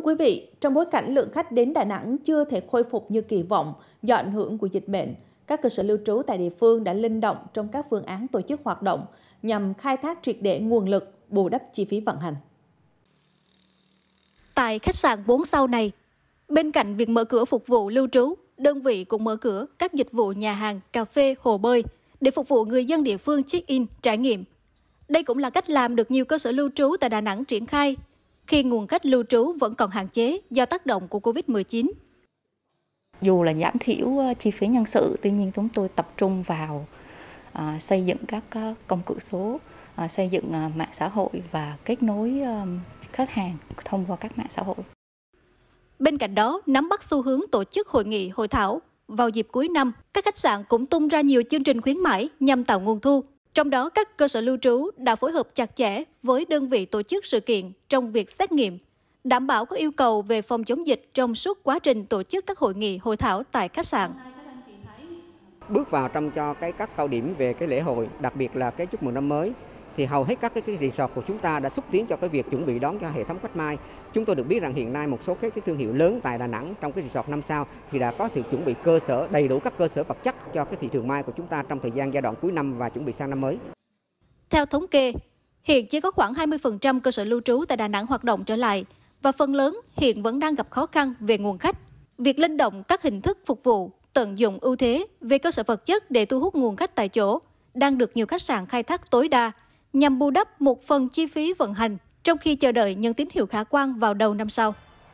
Thưa quý vị, trong bối cảnh lượng khách đến Đà Nẵng chưa thể khôi phục như kỳ vọng do ảnh hưởng của dịch bệnh, các cơ sở lưu trú tại địa phương đã linh động trong các phương án tổ chức hoạt động nhằm khai thác triệt để nguồn lực, bù đắp chi phí vận hành. Tại khách sạn 4 sao này, bên cạnh việc mở cửa phục vụ lưu trú, đơn vị cũng mở cửa các dịch vụ nhà hàng, cà phê, hồ bơi để phục vụ người dân địa phương check-in, trải nghiệm. Đây cũng là cách làm được nhiều cơ sở lưu trú tại Đà Nẵng triển khai khi nguồn khách lưu trú vẫn còn hạn chế do tác động của Covid-19. Dù là giảm thiểu ờ, chi phí nhân sự, tuy nhiên chúng tôi tập trung vào à, xây dựng các ờ, công cụ số, à, xây dựng à, mạng xã hội và kết nối à, khách hàng thông qua các mạng xã hội. Bên cạnh đó, nắm bắt xu hướng tổ chức hội nghị, hội thảo vào dịp cuối năm, các khách sạn cũng tung ra nhiều chương trình khuyến mãi nhằm tạo nguồn thu trong đó, các cơ sở lưu trú đã phối hợp chặt chẽ với đơn vị tổ chức sự kiện trong việc xét nghiệm, đảm bảo có yêu cầu về phòng chống dịch trong suốt quá trình tổ chức các hội nghị hội thảo tại khách sạn bước vào trong cho cái các cao điểm về cái lễ hội, đặc biệt là cái chúc mừng năm mới thì hầu hết các cái, cái resort của chúng ta đã xúc tiến cho cái việc chuẩn bị đón cho hệ thống khách mai. Chúng tôi được biết rằng hiện nay một số các cái thương hiệu lớn tại Đà Nẵng trong cái resort năm sao thì đã có sự chuẩn bị cơ sở đầy đủ các cơ sở vật chất cho cái thị trường mai của chúng ta trong thời gian giai đoạn cuối năm và chuẩn bị sang năm mới. Theo thống kê, hiện chỉ có khoảng 20% cơ sở lưu trú tại Đà Nẵng hoạt động trở lại và phần lớn hiện vẫn đang gặp khó khăn về nguồn khách. Việc linh động các hình thức phục vụ, tận dụng ưu thế về cơ sở vật chất để thu hút nguồn khách tại chỗ đang được nhiều khách sạn khai thác tối đa nhằm bù đắp một phần chi phí vận hành trong khi chờ đợi những tín hiệu khả quan vào đầu năm sau.